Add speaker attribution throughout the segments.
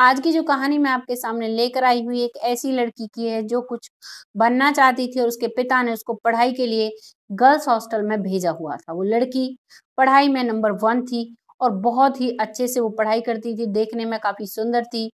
Speaker 1: आज की जो कहानी मैं आपके सामने लेकर आई हुई एक ऐसी लड़की की है जो कुछ बनना चाहती थी और उसके पिता ने उसको पढ़ाई के लिए गर्ल्स हॉस्टल में भेजा हुआ था वो लड़की पढ़ाई में नंबर वन थी और बहुत ही अच्छे से वो पढ़ाई करती थी देखने में काफ़ी सुंदर थी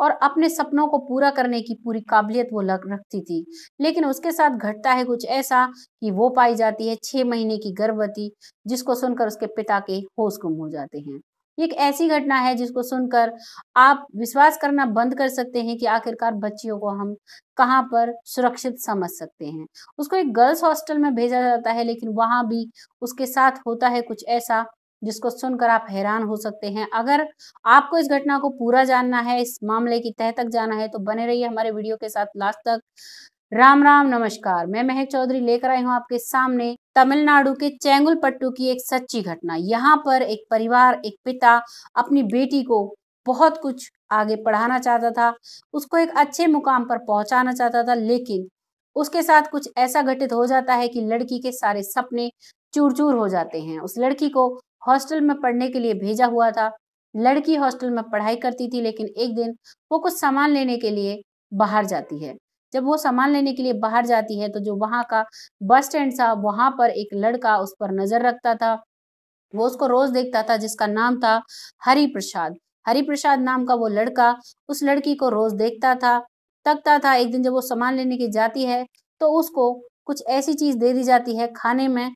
Speaker 1: और अपने सपनों को पूरा करने की पूरी काबिलियत वो लग रखती थी लेकिन उसके साथ घटता है कुछ ऐसा कि वो पाई जाती है छह महीने की गर्भवती जिसको सुनकर उसके पिता के होश गुम हो जाते हैं ये एक ऐसी घटना है जिसको सुनकर आप विश्वास करना बंद कर सकते हैं कि आखिरकार बच्चियों को हम कहाँ पर सुरक्षित समझ सकते हैं उसको एक गर्ल्स हॉस्टल में भेजा जाता है लेकिन वहां भी उसके साथ होता है कुछ ऐसा जिसको सुनकर आप हैरान हो सकते हैं अगर आपको इस घटना को पूरा जानना है इस मामले की तह तक जाना है तो बने रहिए हमारे वीडियो के साथ लास्ट तक राम राम नमस्कार मैं महक चौधरी लेकर आई हूँ आपके सामने तमिलनाडु के चेंगुलपट्टू की एक सच्ची घटना यहाँ पर एक परिवार एक पिता अपनी बेटी को बहुत कुछ आगे पढ़ाना चाहता था उसको एक अच्छे मुकाम पर पहुंचाना चाहता था लेकिन उसके साथ कुछ ऐसा घटित हो जाता है कि लड़की के सारे सपने चूर चूर हो जाते हैं उस लड़की को हॉस्टल में पढ़ने के लिए भेजा हुआ था लड़की हॉस्टल में पढ़ाई करती थी लेकिन एक दिन वो कुछ सामान लेने के लिए बाहर जाती है जब वो सामान लेने के लिए बाहर जाती है तो जो वहां का बस स्टैंड था वहां पर एक लड़का उस पर नज़र रखता था वो उसको रोज देखता था जिसका नाम था हरि प्रसाद हरि प्रसाद नाम का वो लड़का उस लड़की को रोज देखता था तकता था एक दिन जब वो सामान लेने की जाती है तो उसको कुछ ऐसी चीज़ दे दी जाती है खाने में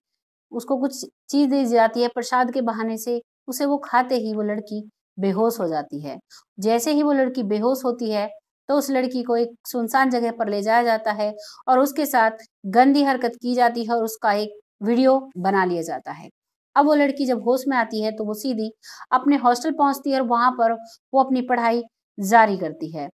Speaker 1: उसको कुछ चीज़ दे दी जाती है प्रसाद के बहाने से उसे वो खाते ही वो लड़की बेहोश हो जाती है जैसे ही वो लड़की बेहोश होती है तो उस लड़की को एक सुनसान जगह पर ले जाया जाता है और उसके साथ गंदी हरकत की जाती है और उसका एक वीडियो बना लिया जाता है अब वो लड़की जब होश में आती है तो वो सीधी अपने हॉस्टल पहुंचती है और वहां पर वो अपनी पढ़ाई जारी करती है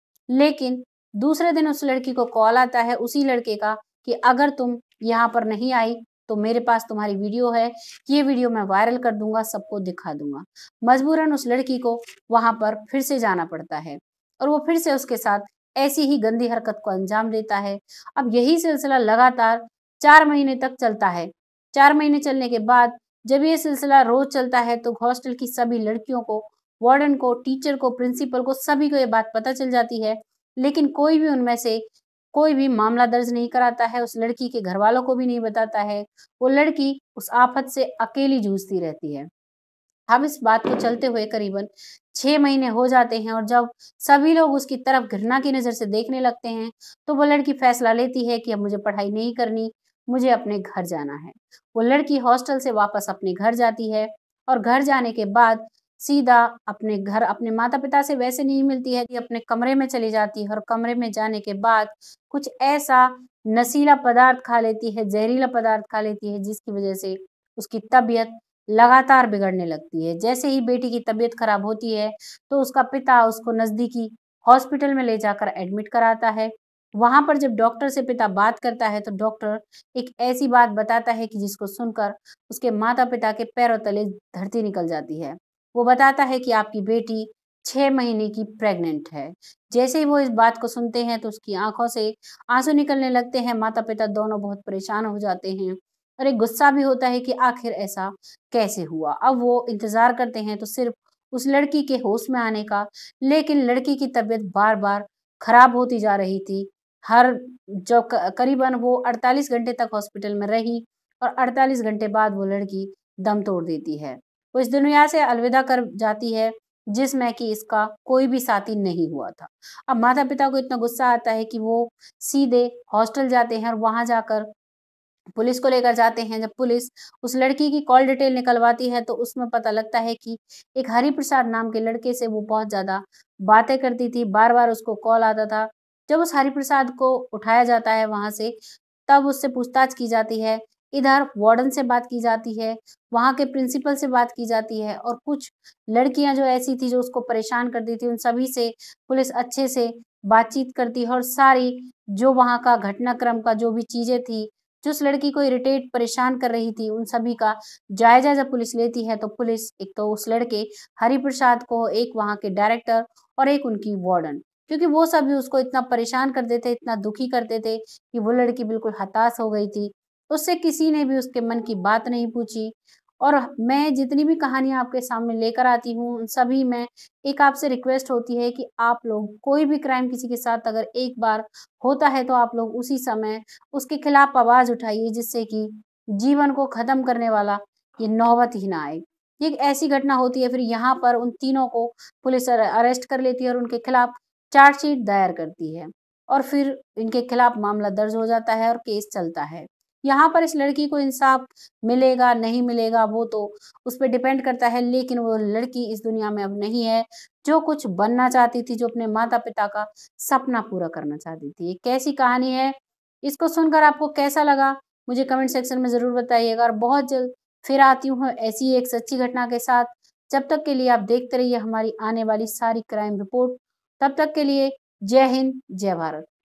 Speaker 1: लेकिन दूसरे दिन उस लड़की को कॉल आता है उसी लड़के का कि अगर तुम यहाँ पर नहीं आई तो मेरे पास तुम्हारी वीडियो है ये वीडियो मैं वायरल कर दूंगा सबको दिखा दूंगा मजबूरन उस लड़की को वहां पर फिर से जाना पड़ता है और वो फिर से उसके साथ ऐसी ही गंदी हरकत को अंजाम देता है अब यही सिलसिला लगातार चार महीने तक चलता है चार महीने चलने के बाद जब ये सिलसिला रोज चलता है तो हॉस्टल की सभी लड़कियों को वार्डन को टीचर को प्रिंसिपल को सभी को ये बात पता चल जाती है लेकिन कोई भी उनमें से कोई भी मामला दर्ज नहीं कराता है उस लड़की के घर वालों को भी नहीं बताता है वो लड़की उस आफत से अकेली जूझती रहती है हम इस बात को चलते हुए करीबन छः महीने हो जाते हैं और जब सभी लोग उसकी तरफ घृणा की नज़र से देखने लगते हैं तो वो लड़की फैसला लेती है कि अब मुझे पढ़ाई नहीं करनी मुझे अपने घर जाना है वो लड़की हॉस्टल से वापस अपने घर जाती है और घर जाने के बाद सीधा अपने घर अपने माता पिता से वैसे नहीं मिलती है कि अपने कमरे में चली जाती है और कमरे में जाने के बाद कुछ ऐसा नशीला पदार्थ खा लेती है जहरीला पदार्थ खा लेती है जिसकी वजह से उसकी तबीयत लगातार बिगड़ने लगती है जैसे ही बेटी की तबीयत खराब होती है तो उसका पिता उसको नज़दीकी हॉस्पिटल में ले जाकर एडमिट कराता है वहां पर जब डॉक्टर से पिता बात करता है तो डॉक्टर एक ऐसी बात बताता है कि जिसको सुनकर उसके माता पिता के पैरों तले धरती निकल जाती है वो बताता है कि आपकी बेटी छह महीने की प्रेग्नेंट है जैसे ही वो इस बात को सुनते हैं तो उसकी आंखों से आंसू निकलने लगते हैं माता पिता दोनों बहुत परेशान हो जाते हैं और एक गुस्सा भी होता है कि आखिर ऐसा कैसे हुआ अब वो इंतज़ार करते हैं तो सिर्फ उस लड़की के होश में आने का लेकिन लड़की की तबीयत बार बार खराब होती जा रही थी हर जब करीबन वो 48 घंटे तक हॉस्पिटल में रही और 48 घंटे बाद वो लड़की दम तोड़ देती है वो इस दुनिया से अलविदा कर जाती है जिसमें कि इसका कोई भी साथी नहीं हुआ था अब माता पिता को इतना गुस्सा आता है कि वो सीधे हॉस्टल जाते हैं और वहां जाकर पुलिस को लेकर जाते हैं जब पुलिस उस लड़की की कॉल डिटेल निकलवाती है तो उसमें पता लगता है कि एक हरि प्रसाद नाम के लड़के से वो बहुत ज़्यादा बातें करती थी बार बार उसको कॉल आता था जब उस हरि प्रसाद को उठाया जाता है वहां से तब उससे पूछताछ की जाती है इधर वार्डन से बात की जाती है वहां के प्रिंसिपल से बात की जाती है और कुछ लड़कियां जो ऐसी थी जो उसको परेशान करती थी उन सभी से पुलिस अच्छे से बातचीत करती है और सारी जो वहाँ का घटनाक्रम का जो भी चीज़ें थी जो उस लड़की को इरिटेट परेशान कर रही थी उन सभी का जायजा जब पुलिस लेती है तो पुलिस एक तो उस लड़के हरि प्रसाद को एक वहां के डायरेक्टर और एक उनकी वार्डन क्योंकि वो सभी उसको इतना परेशान करते थे इतना दुखी करते थे कि वो लड़की बिल्कुल हताश हो गई थी उससे किसी ने भी उसके मन की बात नहीं पूछी और मैं जितनी भी कहानियां आपके सामने लेकर आती हूँ उन सभी में एक आपसे रिक्वेस्ट होती है कि आप लोग कोई भी क्राइम किसी के साथ अगर एक बार होता है तो आप लोग उसी समय उसके खिलाफ आवाज़ उठाइए जिससे कि जीवन को ख़त्म करने वाला ये नौबत ही ना आए एक ऐसी घटना होती है फिर यहाँ पर उन तीनों को पुलिस अरेस्ट कर लेती है और उनके खिलाफ चार्जशीट दायर करती है और फिर इनके खिलाफ मामला दर्ज हो जाता है और केस चलता है यहाँ पर इस लड़की को इंसाफ मिलेगा नहीं मिलेगा वो तो उस पर डिपेंड करता है लेकिन वो लड़की इस दुनिया में अब नहीं है जो कुछ बनना चाहती थी जो अपने माता पिता का सपना पूरा करना चाहती थी एक कैसी कहानी है इसको सुनकर आपको कैसा लगा मुझे कमेंट सेक्शन में ज़रूर बताइएगा और बहुत जल्द फिर आती हूँ ऐसी एक सच्ची घटना के साथ जब तक के लिए आप देखते रहिए हमारी आने वाली सारी क्राइम रिपोर्ट तब तक के लिए जय हिंद जय भारत